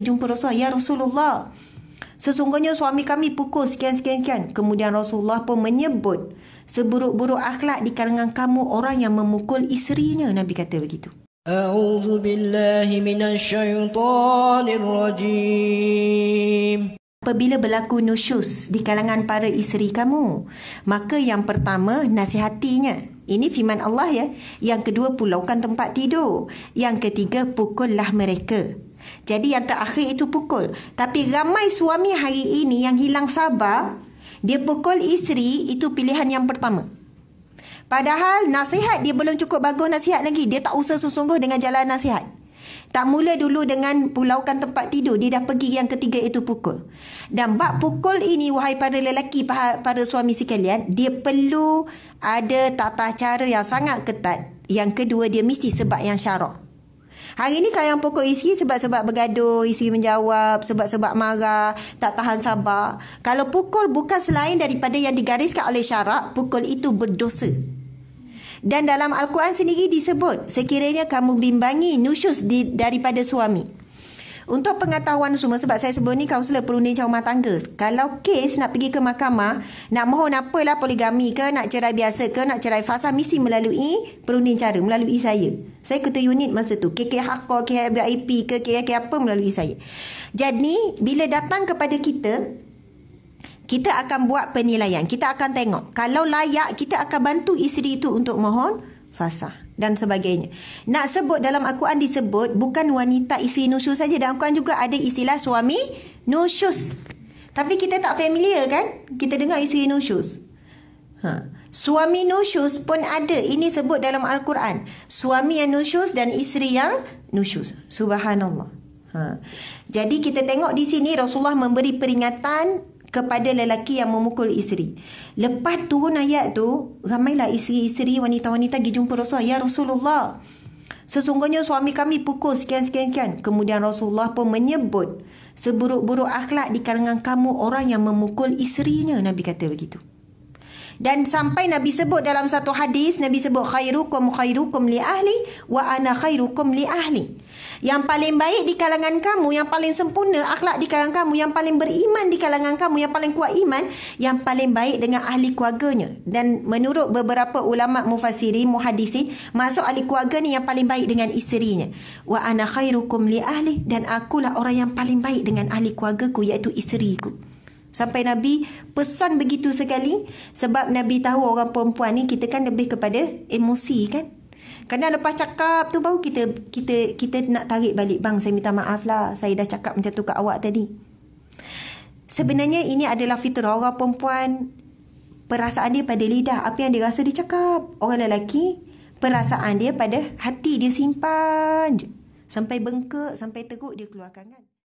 jumpa Rasulullah. Ya Rasulullah. Sesungguhnya suami kami pukul sekian sekian sekian. Kemudian Rasulullah pun menyebut seburuk-buruk akhlak di kalangan kamu orang yang memukul isterinya. Nabi kata begitu. A'udzu billahi minasyaitonir rajim. Apabila berlaku nusyus di kalangan para isteri kamu, maka yang pertama nasihatinya. Ini firman Allah ya. Yang kedua pulaukan tempat tidur. Yang ketiga pukullah mereka. Jadi yang terakhir itu pukul. Tapi ramai suami hari ini yang hilang sabar, dia pukul isteri itu pilihan yang pertama. Padahal nasihat dia belum cukup bagus nasihat lagi. Dia tak usah sungguh dengan jalan nasihat. Tak mula dulu dengan pulaukan tempat tidur. Dia dah pergi yang ketiga itu pukul. Dan bak pukul ini wahai para lelaki, para suami sekalian. Dia perlu ada tata cara yang sangat ketat. Yang kedua dia mesti sebab yang syarak. Hari ni kalau pokok isteri sebab-sebab bergaduh, isteri menjawab, sebab-sebab marah, tak tahan sabar. Kalau pukul bukan selain daripada yang digariskan oleh syarak, pukul itu berdosa. Dan dalam Al-Quran sendiri disebut, sekiranya kamu bimbangi nusyus di, daripada suami. Untuk pengetahuan semua sebab saya sebelum ni kaunselor perunding cawang rumah tangga. Kalau kes nak pergi ke mahkamah, nak mohon apalah poligami ke, nak cerai biasa ke, nak cerai fasa mesti melalui perunding cara, melalui saya. Saya ketua unit masa tu. KK Hakko, KHBIP ke, KK apa melalui saya. Jadi, bila datang kepada kita, kita akan buat penilaian. Kita akan tengok. Kalau layak, kita akan bantu isteri itu untuk mohon fasa dan sebagainya. Nak sebut dalam Al-Quran disebut bukan wanita isteri nusyus saja dan Al-Quran juga ada istilah suami nusyus. Tapi kita tak familiar kan? Kita dengar isteri nusyus. Ha. Suami nusyus pun ada. Ini sebut dalam Al-Quran. Suami yang nusyus dan isteri yang nusyus. Subhanallah. Ha. Jadi kita tengok di sini Rasulullah memberi peringatan kepada lelaki yang memukul isteri. Lepas turun ayat tu, ramailah isteri-isteri wanita-wanita pergi jumpa Rasulullah. Ya Rasulullah, sesungguhnya suami kami pukul sekian-sekian-sekian. Kemudian Rasulullah pun menyebut seburuk-buruk akhlak di kalangan kamu orang yang memukul isterinya. Nabi kata begitu dan sampai Nabi sebut dalam satu hadis Nabi sebut khairukum khairukum li ahli wa ana khairukum li ahli yang paling baik di kalangan kamu yang paling sempurna akhlak di kalangan kamu yang paling beriman di kalangan kamu yang paling kuat iman yang paling baik dengan ahli keluarganya dan menurut beberapa ulama mufasiri muhaddisin masuk ahli keluarga ni yang paling baik dengan isterinya wa ana khairukum li ahli dan akulah orang yang paling baik dengan ahli keluargaku iaitu isteriku sampai Nabi pesan begitu sekali sebab Nabi tahu orang perempuan ni kita kan lebih kepada emosi kan kerana lepas cakap tu baru kita kita kita nak tarik balik bang saya minta maaf lah saya dah cakap macam tu kat awak tadi sebenarnya ini adalah fitur orang perempuan perasaan dia pada lidah apa yang dia rasa dia cakap orang lelaki perasaan dia pada hati dia simpan je sampai bengkak sampai teruk dia keluarkan kan